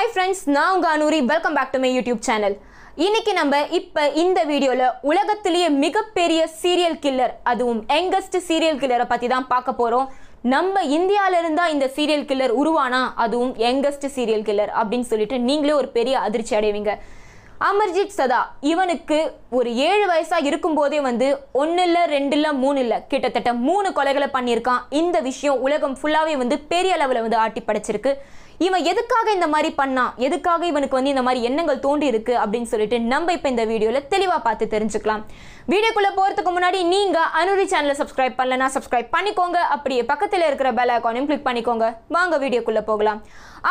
hi friends நான் உங்கள் Anuri welcome back to my YouTube channel இன்றைக்கி நம்ம இப்போ இந்த வீடியோவில் உலகத்திலேயே மிகப்பெரிய சீரியல் கில்லர் அதுவும் யங்கஸ்ட் சீரியல் கில்லரை பற்றி தான் பார்க்க போகிறோம் நம்ம இந்தியாவிலேருந்து இந்த சீரியல் கில்லர் உருவானா அதுவும் யங்கஸ்ட் சீரியல் கில்லர் அப்படின்னு சொல்லிட்டு நீங்களே ஒரு பெரிய அதிர்ச்சி அடைவீங்க அமர்ஜித் சதா இவனுக்கு ஒரு ஏழு வயசாக இருக்கும்போதே வந்து ஒன்று இல்லை ரெண்டு இல்லை மூணு இல்லை கிட்டத்தட்ட மூணு கொலைகளை பண்ணியிருக்கான் இந்த விஷயம் உலகம் ஃபுல்லாகவே வந்து பெரிய அளவில் வந்து ஆட்டி படைச்சிருக்கு இவன் எதுக்காக இந்த மாதிரி பண்ணான் எதுக்காக இவனுக்கு வந்து இந்த மாதிரி எண்ணங்கள் தோண்டி இருக்கு அப்படின்னு சொல்லிட்டு நம்ம இப்போ இந்த வீடியோவில் தெளிவாக பார்த்து தெரிஞ்சுக்கலாம் வீடியோக்குள்ளே போகிறதுக்கு முன்னாடி நீங்கள் அனுரி சேனலை சப்ஸ்கிரைப் பண்ணலனா சப்ஸ்கிரைப் பண்ணிக்கோங்க அப்படியே பக்கத்தில் இருக்கிற பெல் ஐக்கானையும் கிளிக் பண்ணிக்கோங்க வாங்க வீடியோக்குள்ளே போகலாம்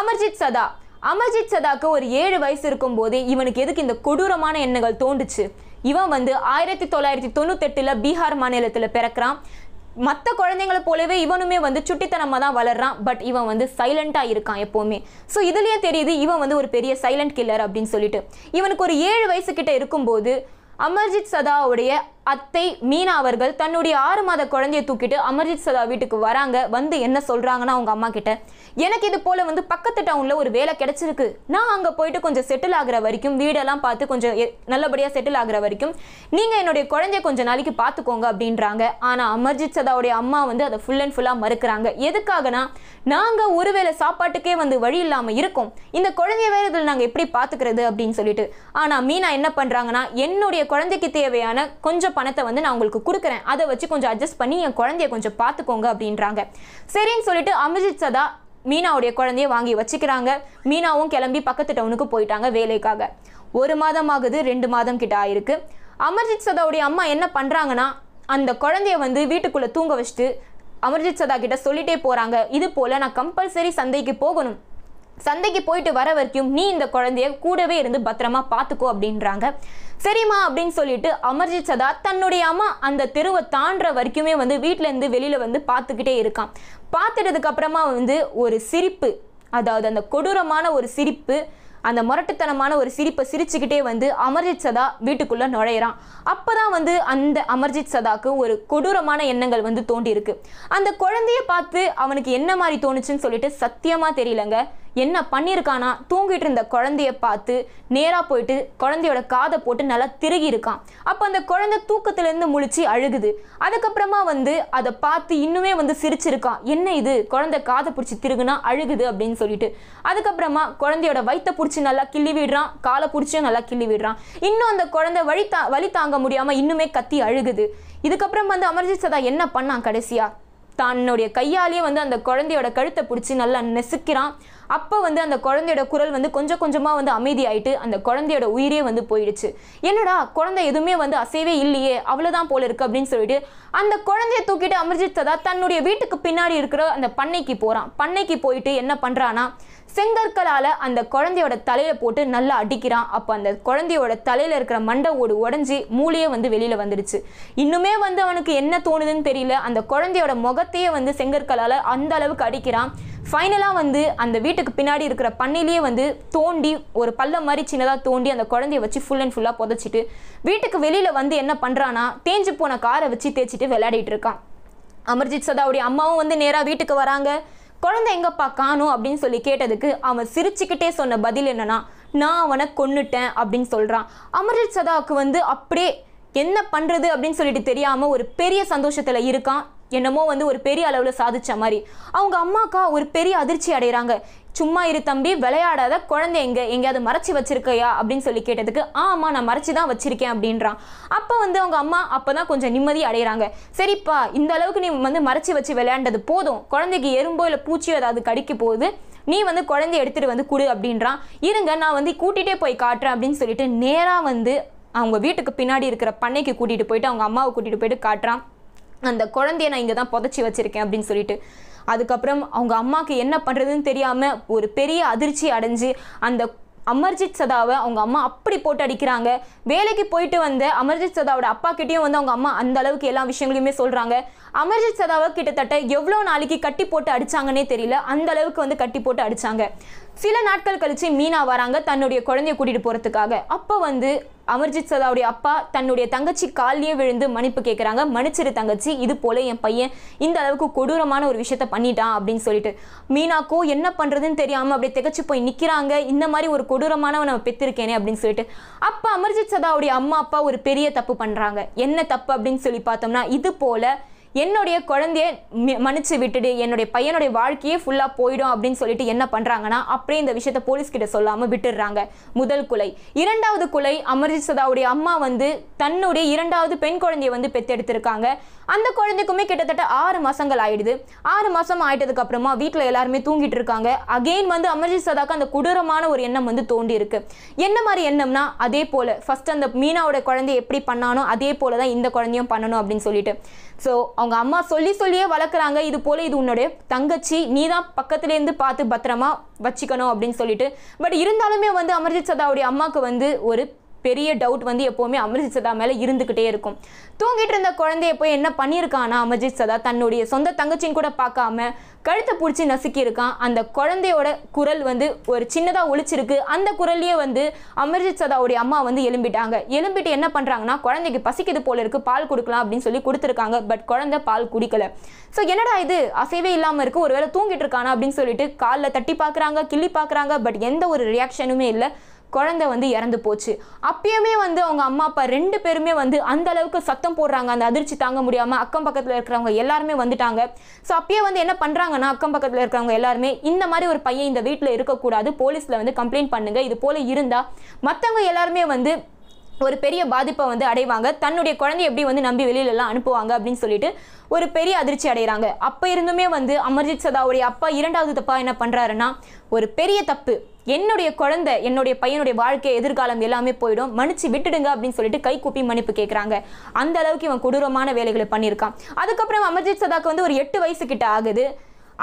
அமர்ஜித் சதா அமர்ஜித் சதாக்கு ஒரு ஏழு வயசு போதே இவனுக்கு எதுக்கு இந்த கொடூரமான எண்ணங்கள் தோண்டுச்சு இவன் வந்து ஆயிரத்தி தொள்ளாயிரத்தி தொண்ணூத்தெட்டில் பீகார் மாநிலத்தில் பிறக்கிறான் மற்ற குழந்தைங்களை போலவே இவனுமே வந்து சுட்டித்தனமாக தான் வளர்றான் பட் இவன் வந்து சைலண்ட்டாக இருக்கான் எப்போவுமே ஸோ இதுலேயே தெரியுது இவன் வந்து ஒரு பெரிய சைலண்ட் கில்லர் அப்படின்னு சொல்லிட்டு இவனுக்கு ஒரு ஏழு வயசுக்கிட்ட இருக்கும்போது அமர்ஜித் சதாவுடைய அத்தை மீனா அவர்கள் தன்னுடைய ஆறு மாத குழந்தைய தூக்கிட்டு அமர்ஜித் சதா வீட்டுக்கு வராங்க வந்து என்ன சொல்கிறாங்கன்னா அவங்க அம்மா கிட்ட எனக்கு இது போல் வந்து பக்கத்து டவுனில் ஒரு வேலை கிடச்சிருக்கு நான் அங்கே போயிட்டு கொஞ்சம் செட்டில் ஆகிற வரைக்கும் வீடெல்லாம் பார்த்து கொஞ்சம் நல்லபடியாக செட்டில் ஆகிற வரைக்கும் நீங்கள் என்னுடைய குழந்தைய கொஞ்சம் நாளைக்கு பார்த்துக்கோங்க அப்படின்றாங்க ஆனால் அமர்ஜித் சதாவுடைய அம்மா வந்து அதை ஃபுல் அண்ட் ஃபுல்லாக மறுக்கிறாங்க எதுக்காகனா நாங்கள் ஒருவேளை சாப்பாட்டுக்கே வந்து வழி இல்லாமல் இருக்கோம் இந்த குழந்தைய வேறு இதில் நாங்கள் எப்படி பார்த்துக்கிறது அப்படின்னு சொல்லிட்டு ஆனால் மீனா என்ன பண்ணுறாங்கன்னா என்னுடைய குழந்தைக்கு தேவையான கொஞ்சம் பணத்தை வந்து நான் உங்களுக்கு கொடுக்குறேன் அதை வச்சு கொஞ்சம் அட்ஜஸ்ட் பண்ணி என் குழந்தைய கொஞ்சம் பார்த்துக்கோங்க அப்படின்றாங்க சரின்னு சொல்லிட்டு அமிர்ஜித் சதா மீனாவுடைய குழந்தைய வாங்கி வச்சுக்கிறாங்க மீனாவும் கிளம்பி பக்கத்து டவுனுக்கு போயிட்டாங்க வேலைக்காக ஒரு மாதம் ஆகுது ரெண்டு மாதம் கிட்ட ஆயிருக்கு அமர்ஜித் சதாவுடைய அம்மா என்ன பண்ணுறாங்கன்னா அந்த குழந்தைய வந்து வீட்டுக்குள்ளே தூங்க வச்சுட்டு அமர்ஜித் சதா கிட்ட சொல்லிட்டே போகிறாங்க இது போல் நான் கம்பல்சரி சந்தைக்கு போகணும் சந்தைக்கு போயிட்டு வர வரைக்கும் நீ இந்த குழந்தைய கூடவே இருந்து பத்திரமா பார்த்துக்கோ அப்படின்றாங்க சரிம்மா அப்படின்னு சொல்லிட்டு அமர்ஜித் சதா தன்னுடைய அம்மா அந்த தெருவை தாண்டுற வரைக்குமே வந்து வீட்டிலேருந்து வெளியில் வந்து பார்த்துக்கிட்டே இருக்கான் பார்த்துட்டதுக்கப்புறமா அப்புறமா வந்து ஒரு சிரிப்பு அதாவது அந்த கொடூரமான ஒரு சிரிப்பு அந்த முரட்டுத்தனமான ஒரு சிரிப்பை சிரிச்சுக்கிட்டே வந்து அமர்ஜித் சதா வீட்டுக்குள்ளே நுழையிறான் அப்போ தான் வந்து அந்த அமர்ஜித் சதாக்கு ஒரு கொடூரமான எண்ணங்கள் வந்து தோண்டி இருக்கு அந்த குழந்தைய பார்த்து அவனுக்கு என்ன மாதிரி தோணுச்சுன்னு சொல்லிட்டு சத்தியமாக தெரியலங்க என்ன பண்ணியிருக்கானா தூங்கிட்டு இருந்த குழந்தைய பார்த்து நேராக போயிட்டு குழந்தையோட காதை போட்டு நல்லா திருகி இருக்கான் அப்போ அந்த குழந்தை தூக்கத்துலேருந்து முழிச்சு அழுகுது அதுக்கப்புறமா வந்து அதை பார்த்து இன்னுமே வந்து சிரிச்சிருக்கான் என்ன இது குழந்தை காதை பிடிச்சி திருகுனா அழுகுது அப்படின்னு சொல்லிட்டு அதுக்கப்புறமா குழந்தையோட வயிற்ற பிடிச்சி நல்லா கிள்ளி விடுறான் காலை பிடிச்சும் நல்லா கிள்ளி விடுறான் இன்னும் அந்த குழந்தை வழி தா வழி தாங்க முடியாமல் இன்னுமே கத்தி அழுகுது இதுக்கப்புறம் வந்து அமர்ஜித் சதா என்ன பண்ணான் கடைசியாக தன்னுடைய கையாலேயே வந்து அந்த குழந்தையோட கழுத்தை பிடிச்சி நல்லா நெசுக்கிறான் அப்போ வந்து அந்த குழந்தையோட குரல் வந்து கொஞ்சம் கொஞ்சமாக வந்து அமைதி ஆயிட்டு அந்த குழந்தையோட உயிரே வந்து போயிடுச்சு என்னடா குழந்தை எதுவுமே வந்து அசைவே இல்லையே அவ்வளோதான் போல இருக்கு அப்படின்னு சொல்லிட்டு அந்த குழந்தைய தூக்கிட்டு அமர்ஜித் தன்னுடைய வீட்டுக்கு பின்னாடி இருக்கிற அந்த பண்ணைக்கு போகிறான் பண்ணைக்கு போயிட்டு என்ன பண்ணுறான்னா செங்கற்களால் அந்த குழந்தையோட தலையில் போட்டு நல்லா அடிக்கிறான் அப்போ அந்த குழந்தையோட தலையில் இருக்கிற மண்டை ஓடு உடஞ்சி மூளையே வந்து வெளியில் வந்துடுச்சு இன்னுமே வந்து அவனுக்கு என்ன தோணுதுன்னு தெரியல அந்த குழந்தையோட முகத்தையே வந்து செங்கற்களால் அந்த அளவுக்கு அடிக்கிறான் ஃபைனலாக வந்து அந்த வீட்டுக்கு பின்னாடி இருக்கிற பண்ணிலேயே வந்து தோண்டி ஒரு பள்ளம் மாதிரி சின்னதாக தோண்டி அந்த குழந்தைய வச்சு ஃபுல் அண்ட் ஃபுல்லாக புதைச்சிட்டு வீட்டுக்கு வெளியில் வந்து என்ன பண்ணுறான்னா தேஞ்சு போன காரை வச்சு தேய்ச்சிட்டு விளையாடிட்டு இருக்கான் அமர்ஜித் சதாவுடைய அம்மாவும் வந்து நேராக வீட்டுக்கு வராங்க குழந்தை எங்கப்பா காணும் அப்படின்னு சொல்லி கேட்டதுக்கு அவன் சிரிச்சுக்கிட்டே சொன்ன பதில் என்னன்னா நான் அவனை கொண்டுட்டேன் அப்படின்னு சொல்கிறான் அமரித் சதாவுக்கு வந்து அப்படியே என்ன பண்ணுறது அப்படின்னு சொல்லிட்டு தெரியாமல் ஒரு பெரிய சந்தோஷத்தில் இருக்கான் என்னமோ வந்து ஒரு பெரிய அளவில் சாதித்த மாதிரி அவங்க அம்மாக்கா ஒரு பெரிய அதிர்ச்சி அடைகிறாங்க சும்மா இரு தம்பி விளையாடாத குழந்தை எங்கே எங்கேயாவது மறைச்சி வச்சிருக்கையா அப்படின்னு சொல்லி கேட்டதுக்கு ஆமாம் நான் மறைச்சி தான் வச்சிருக்கேன் அப்படின்றான் அப்போ வந்து அவங்க அம்மா அப்போ தான் கொஞ்சம் நிம்மதி அடைகிறாங்க சரிப்பா இந்த அளவுக்கு நீ வந்து மறைச்சி வச்சு விளையாண்டது போதும் குழந்தைக்கு எறும்போ இல்லை பூச்சியோ ஏதாவது கடிக்க போகுது நீ வந்து குழந்தைய எடுத்துகிட்டு வந்து கொடு அப்படின்றான் இருங்க நான் வந்து கூட்டிகிட்டே போய் காட்டுறேன் அப்படின்னு சொல்லிட்டு நேராக வந்து அவங்க வீட்டுக்கு பின்னாடி இருக்கிற பண்ணைக்கு கூட்டிகிட்டு போயிட்டு அவங்க அம்மாவை கூட்டிகிட்டு போயிட்டு காட்டுறான் அந்த குழந்தைய நான் இங்கே தான் புதைச்சி வச்சுருக்கேன் அப்படின்னு சொல்லிட்டு அதுக்கப்புறம் அவங்க அம்மாவுக்கு என்ன பண்ணுறதுன்னு தெரியாமல் ஒரு பெரிய அதிர்ச்சி அடைஞ்சு அந்த அமர்ஜித் சதாவை அவங்க அம்மா அப்படி போட்டு அடிக்கிறாங்க வேலைக்கு போயிட்டு வந்த அமர்ஜித் சதாவோட அப்பா கிட்டேயும் வந்து அவங்க அம்மா அந்த அளவுக்கு எல்லா விஷயங்களையுமே சொல்கிறாங்க அமர்ஜித் சதாவை கிட்டத்தட்ட எவ்வளோ நாளைக்கு கட்டி போட்டு அடித்தாங்கன்னே தெரியல அந்த அளவுக்கு வந்து கட்டி போட்டு அடித்தாங்க சில நாட்கள் கழித்து மீனா வராங்க தன்னுடைய குழந்தைய கூட்டிகிட்டு போகிறதுக்காக அப்போ வந்து அமர்ஜித் சதாவுடைய அப்பா தன்னுடைய தங்கச்சி கால்லயே விழுந்து மன்னிப்பு கேட்குறாங்க மன்னிச்சிரு தங்கச்சி இது போல் என் பையன் இந்த அளவுக்கு கொடூரமான ஒரு விஷயத்த பண்ணிட்டான் அப்படின்னு சொல்லிட்டு மீனாக்கோ என்ன பண்ணுறதுன்னு தெரியாமல் அப்படியே திகச்சு போய் நிற்கிறாங்க இந்த மாதிரி ஒரு கொடூரமானவன் நம்ம பெற்றிருக்கேனே அப்படின்னு சொல்லிட்டு அப்போ அமர்ஜித் சதாவுடைய அம்மா அப்பா ஒரு பெரிய தப்பு பண்ணுறாங்க என்ன தப்பு அப்படின்னு சொல்லி பார்த்தோம்னா இது போல் என்னுடைய குழந்தைய மன்னிச்சு விட்டுடு என்னுடைய பையனுடைய வாழ்க்கையே ஃபுல்லாக போயிடும் அப்படின்னு சொல்லிட்டு என்ன பண்ணுறாங்கன்னா அப்படியே இந்த விஷயத்த போலீஸ்கிட்ட சொல்லாமல் விட்டுடுறாங்க முதல் குலை இரண்டாவது குலை அமர்ஜித் சதாவுடைய அம்மா வந்து தன்னுடைய இரண்டாவது பெண் குழந்தைய வந்து பெத்தெடுத்திருக்காங்க அந்த குழந்தைக்குமே கிட்டத்தட்ட ஆறு மாதங்கள் ஆயிடுது ஆறு மாதம் ஆயிட்டதுக்கு அப்புறமா வீட்டில் எல்லாருமே தூங்கிட்டு இருக்காங்க அகெயின் வந்து அமர்ஜித் சதாக்கு அந்த கொடூரமான ஒரு எண்ணம் வந்து தோண்டி இருக்கு என்ன மாதிரி எண்ணம்னா அதே போல் ஃபர்ஸ்ட் அந்த மீனாவோட குழந்தைய எப்படி பண்ணானோ அதே போல தான் இந்த குழந்தையும் பண்ணணும் அப்படின்னு சொல்லிட்டு ஸோ அவங்க அம்மா சொல்லி சொல்லியே வளர்க்குறாங்க இது போல் இது உன்னுடைய தங்கச்சி நீ தான் பக்கத்துலேருந்து பார்த்து பத்திரமா வச்சுக்கணும் அப்படின்னு சொல்லிட்டு பட் இருந்தாலுமே வந்து அமர்ஜித் சதாவுடைய அம்மாவுக்கு வந்து ஒரு பெரிய டவுட் வந்து எப்போவுமே அமர்ஜித் சதா மேலே இருந்துக்கிட்டே இருக்கும் தூங்கிட்டு இருந்த குழந்தைய போய் என்ன பண்ணியிருக்கானா அமர்ஜித் சதா தன்னுடைய சொந்த தங்கச்சின்னு கூட பார்க்காம கழுத்தை பிடிச்சி நசுக்கியிருக்கான் அந்த குழந்தையோட குரல் வந்து ஒரு சின்னதாக ஒழிச்சிருக்கு அந்த குரல்லையே வந்து அமர்ஜித் சதாவுடைய அம்மா வந்து எழும்பிட்டாங்க எழும்பிட்டு என்ன பண்ணுறாங்கன்னா குழந்தைக்கு பசிக்குது போல இருக்குது பால் கொடுக்கலாம் அப்படின்னு சொல்லி கொடுத்துருக்காங்க பட் குழந்தை பால் குடிக்கலை ஸோ என்னடா இது அசைவே இல்லாமல் இருக்குது ஒருவேளை தூங்கிட்டு இருக்கானா அப்படின்னு சொல்லிட்டு காலில் தட்டி பார்க்குறாங்க கிள்ளி பார்க்குறாங்க பட் எந்த ஒரு ரியாக்ஷனுமே இல்லை குழந்தை வந்து இறந்து போச்சு அப்பயுமே வந்து அவங்க அம்மா அப்பா ரெண்டு பேருமே வந்து அந்த அளவுக்கு சத்தம் போடுறாங்க அந்த அதிர்ச்சி தாங்க முடியாமல் அக்கம் பக்கத்தில் இருக்கிறவங்க எல்லாருமே வந்துட்டாங்க ஸோ அப்பயே வந்து என்ன பண்ணுறாங்கன்னா அக்கம் பக்கத்தில் இருக்கிறவங்க எல்லாருமே இந்த மாதிரி ஒரு பையன் இந்த வீட்டில் இருக்கக்கூடாது போலீஸில் வந்து கம்ப்ளைண்ட் பண்ணுங்க இது போல் இருந்தால் மற்றவங்க எல்லாருமே வந்து ஒரு பெரிய பாதிப்பை வந்து அடைவாங்க தன்னுடைய குழந்தைய எப்படி வந்து நம்பி வெளியிலலாம் அனுப்புவாங்க அப்படின்னு சொல்லிட்டு ஒரு பெரிய அதிர்ச்சி அடைகிறாங்க அப்போ இருந்துமே வந்து அமர்ஜித் சதாவுடைய அப்பா இரண்டாவது தப்பா என்ன பண்ணுறாருன்னா ஒரு பெரிய தப்பு என்னுடைய குழந்தை என்னுடைய பையனுடைய வாழ்க்கை எதிர்காலம் எல்லாமே போயிடும் மன்னிச்சு விட்டுடுங்க அப்படின்னு சொல்லிட்டு கை கூப்பி மன்னிப்பு கேட்குறாங்க அந்த அளவுக்கு இவன் கொடூரமான வேலைகளை பண்ணியிருக்கான் அதுக்கப்புறம் அமர்ஜித் சதாக்கு வந்து ஒரு எட்டு வயசு கிட்ட ஆகுது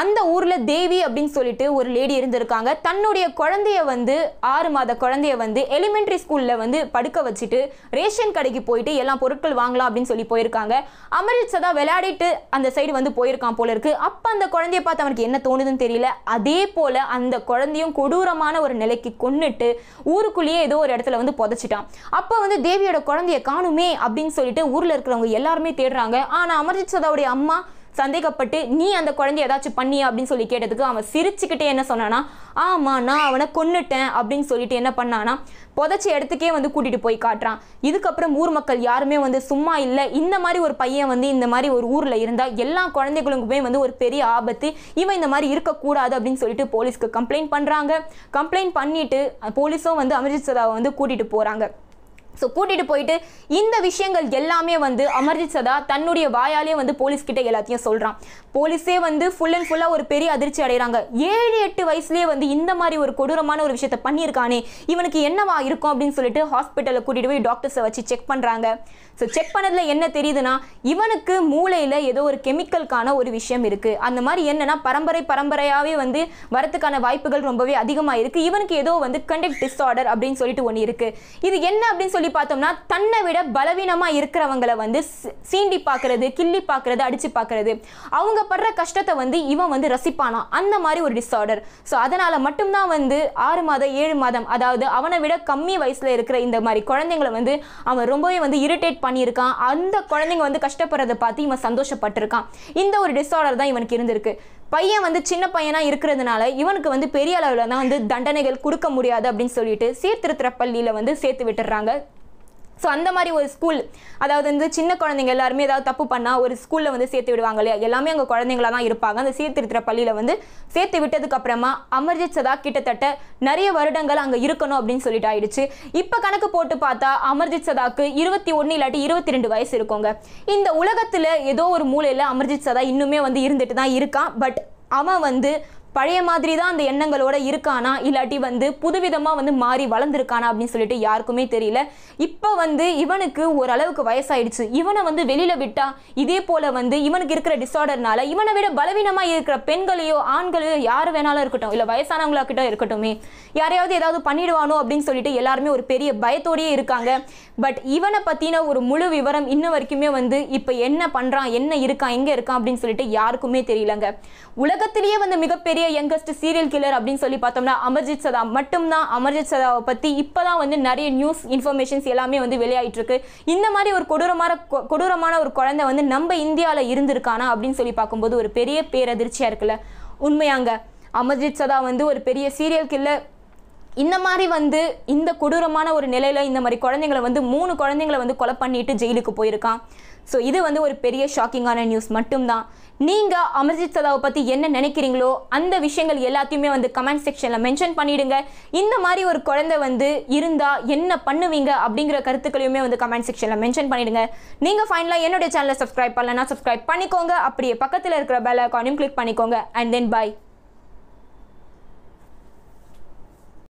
அந்த ஊரில் தேவி அப்படின்னு சொல்லிட்டு ஒரு லேடி இருந்திருக்காங்க தன்னுடைய குழந்தைய வந்து ஆறு மாத குழந்தைய வந்து எலிமெண்ட்ரி ஸ்கூலில் வந்து படுக்க வச்சுட்டு ரேஷன் கடைக்கு போயிட்டு எல்லா பொருட்கள் வாங்கலாம் அப்படின்னு சொல்லி போயிருக்காங்க அமரித் சதா விளையாடிட்டு அந்த சைடு வந்து போயிருக்கான் போல இருக்கு அப்போ அந்த குழந்தைய பார்த்து அவனுக்கு என்ன தோணுதுன்னு தெரியல அதே போல் அந்த குழந்தையும் கொடூரமான ஒரு நிலைக்கு கொண்டுட்டு ஊருக்குள்ளேயே ஏதோ ஒரு இடத்துல வந்து புதைச்சிட்டான் அப்போ வந்து தேவியோட குழந்தைய காணுமே அப்படின்னு சொல்லிட்டு ஊரில் இருக்கிறவங்க எல்லாருமே தேடுறாங்க ஆனால் அமர்ஜித் சதாவுடைய அம்மா சந்தேகப்பட்டு நீ அந்த குழந்தைய ஏதாச்சும் பண்ணியா அப்படின்னு சொல்லி கேட்டதுக்கு அவன் சிரிச்சுக்கிட்டே என்ன சொன்னானா ஆமாம் நான் அவனை கொன்னுட்டேன் அப்படின்னு சொல்லிட்டு என்ன பண்ணானா புதைச்ச இடத்துக்கே வந்து கூட்டிகிட்டு போய் காட்டுறான் இதுக்கப்புறம் ஊர் மக்கள் யாருமே வந்து சும்மா இல்லை இந்த மாதிரி ஒரு பையன் வந்து இந்த மாதிரி ஒரு ஊரில் இருந்தால் எல்லா குழந்தைகளுக்குமே வந்து ஒரு பெரிய ஆபத்து இவன் இந்த மாதிரி இருக்கக்கூடாது அப்படின்னு சொல்லிட்டு போலீஸ்க்கு கம்ப்ளைண்ட் பண்ணுறாங்க கம்ப்ளைண்ட் பண்ணிவிட்டு போலீஸும் வந்து சதாவை வந்து கூட்டிகிட்டு போகிறாங்க ஸோ கூட்டிகிட்டு போயிட்டு இந்த விஷயங்கள் எல்லாமே வந்து அமர்ஜித் சதா தன்னுடைய வாயாலே வந்து போலீஸ் போலீஸ்கிட்ட எல்லாத்தையும் சொல்கிறான் போலீஸே வந்து ஃபுல் அண்ட் ஃபுல்லாக ஒரு பெரிய அதிர்ச்சி அடைகிறாங்க ஏழு எட்டு வயசுலேயே வந்து இந்த மாதிரி ஒரு கொடூரமான ஒரு விஷயத்த பண்ணியிருக்கானே இவனுக்கு என்னவா இருக்கும் அப்படின்னு சொல்லிட்டு ஹாஸ்பிட்டலில் கூட்டிகிட்டு போய் டாக்டர்ஸை வச்சு செக் பண்ணுறாங்க ஸோ செக் பண்ணதில் என்ன தெரியுதுன்னா இவனுக்கு மூளையில் ஏதோ ஒரு கெமிக்கலுக்கான ஒரு விஷயம் இருக்குது அந்த மாதிரி என்னன்னா பரம்பரை பரம்பரையாகவே வந்து வரத்துக்கான வாய்ப்புகள் ரொம்பவே அதிகமாக இருக்குது இவனுக்கு ஏதோ வந்து கண்டெக்ட் டிஸ்ஆர்டர் அப்படின்னு சொல்லிட்டு ஒன்று இருக்குது இது என்ன அப்படின்னு சொல்லி சொல்லி பார்த்தோம்னா தன்னை விட பலவீனமாக இருக்கிறவங்களை வந்து சீண்டி பார்க்கறது கிள்ளி பார்க்கறது அடித்து பார்க்கறது அவங்க படுற கஷ்டத்தை வந்து இவன் வந்து ரசிப்பானா அந்த மாதிரி ஒரு டிஸார்டர் ஸோ அதனால் மட்டும்தான் வந்து ஆறு மாதம் ஏழு மாதம் அதாவது அவனை விட கம்மி வயசில் இருக்கிற இந்த மாதிரி குழந்தைங்களை வந்து அவன் ரொம்பவே வந்து இரிட்டேட் பண்ணியிருக்கான் அந்த குழந்தைங்க வந்து கஷ்டப்படுறத பார்த்து இவன் சந்தோஷப்பட்டிருக்கான் இந்த ஒரு டிஸார்டர் தான் இவனுக்கு இருந்திருக்கு பையன் வந்து சின்ன பையனாக இருக்கிறதுனால இவனுக்கு வந்து பெரிய அளவில் தான் வந்து தண்டனைகள் கொடுக்க முடியாது அப்படின்னு சொல்லிட்டு சீர்திருத்தற பள்ளியில் வந்து சேர்த்து விட்டுறாங்க ஸோ அந்த மாதிரி ஒரு ஸ்கூல் அதாவது வந்து சின்ன குழந்தைங்க எல்லாருமே ஏதாவது தப்பு பண்ணால் ஒரு ஸ்கூலில் வந்து சேர்த்து விடுவாங்க இல்லையா எல்லாமே அங்கே குழந்தைங்களாக தான் இருப்பாங்க அந்த சீர்திருத்துற பள்ளியில் வந்து சேர்த்து விட்டதுக்கப்புறமா அமர்ஜித் சதா கிட்டத்தட்ட நிறைய வருடங்கள் அங்கே இருக்கணும் அப்படின்னு சொல்லிட்டு ஆயிடுச்சு இப்போ கணக்கு போட்டு பார்த்தா அமர்ஜித் சதாக்கு இருபத்தி ஒன்று இல்லாட்டி இருபத்தி ரெண்டு வயசு இருக்கோங்க இந்த உலகத்தில் ஏதோ ஒரு மூலையில் அமர்ஜித் சதா இன்னுமே வந்து இருந்துட்டு தான் இருக்கான் பட் அவன் வந்து பழைய மாதிரி தான் அந்த எண்ணங்களோட இருக்கானா இல்லாட்டி வந்து புதுவிதமாக வந்து மாறி வளர்ந்துருக்கானா அப்படின்னு சொல்லிட்டு யாருக்குமே தெரியல இப்போ வந்து இவனுக்கு ஓரளவுக்கு வயசாயிடுச்சு இவனை வந்து வெளியில் விட்டால் இதே போல் வந்து இவனுக்கு இருக்கிற டிஸார்டர்னால இவனை விட பலவீனமாக இருக்கிற பெண்களையோ ஆண்களையோ யார் வேணாலும் இருக்கட்டும் இல்லை வயசானவங்களாக்கிட்ட இருக்கட்டும் யாரையாவது ஏதாவது பண்ணிடுவானோ அப்படின்னு சொல்லிட்டு எல்லாருமே ஒரு பெரிய பயத்தோடையே இருக்காங்க பட் இவனை பற்றின ஒரு முழு விவரம் இன்ன வரைக்குமே வந்து இப்போ என்ன பண்ணுறான் என்ன இருக்கான் எங்கே இருக்கான் அப்படின்னு சொல்லிட்டு யாருக்குமே தெரியலங்க உலகத்திலேயே வந்து மிகப்பெரிய பெரிய யங்கஸ்ட் சீரியல் கில்லர் அப்படின்னு சொல்லி பார்த்தோம்னா அமர்ஜித் சதா மட்டும்தான் அமர்ஜித் சதாவை பற்றி இப்போ தான் வந்து நிறைய நியூஸ் இன்ஃபர்மேஷன்ஸ் எல்லாமே வந்து வெளியாயிட்ருக்கு இந்த மாதிரி ஒரு கொடூரமான கொடூரமான ஒரு குழந்தை வந்து நம்ம இந்தியாவில் இருந்திருக்கானா அப்படின்னு சொல்லி பார்க்கும்போது ஒரு பெரிய பேரதிர்ச்சியாக இருக்குல்ல உண்மையாங்க அமர்ஜித் சதா வந்து ஒரு பெரிய சீரியல் கில்லர் இந்த மாதிரி வந்து இந்த கொடூரமான ஒரு நிலையில் இந்த மாதிரி குழந்தைங்களை வந்து மூணு குழந்தைங்களை வந்து கொலை பண்ணிட்டு ஜெயிலுக்கு போயிருக்கான் ஸோ இது வந்து ஒரு பெரிய ஷாக்கிங்கான நியூஸ் மட்டும்தான் நீங்கள் அமர்ஜித் சதாவை பற்றி என்ன நினைக்கிறீங்களோ அந்த விஷயங்கள் எல்லாத்தையுமே வந்து கமெண்ட் செக்ஷனில் மென்ஷன் பண்ணிவிடுங்க இந்த மாதிரி ஒரு குழந்தை வந்து இருந்தால் என்ன பண்ணுவீங்க அப்படிங்கிற கருத்துக்களையுமே வந்து கமெண்ட் செக்ஷனில் மென்ஷன் பண்ணிவிடுங்க நீங்கள் ஃபைனலாக என்னுடைய சேனலை சப்ஸ்கிரைப் பண்ணலன்னா சப்ஸ்கிரைப் பண்ணிக்கோங்க அப்படியே பக்கத்தில் இருக்கிற பெல் ஐக்கானையும் கிளிக் பண்ணிக்கோங்க அண்ட் தென் பாய்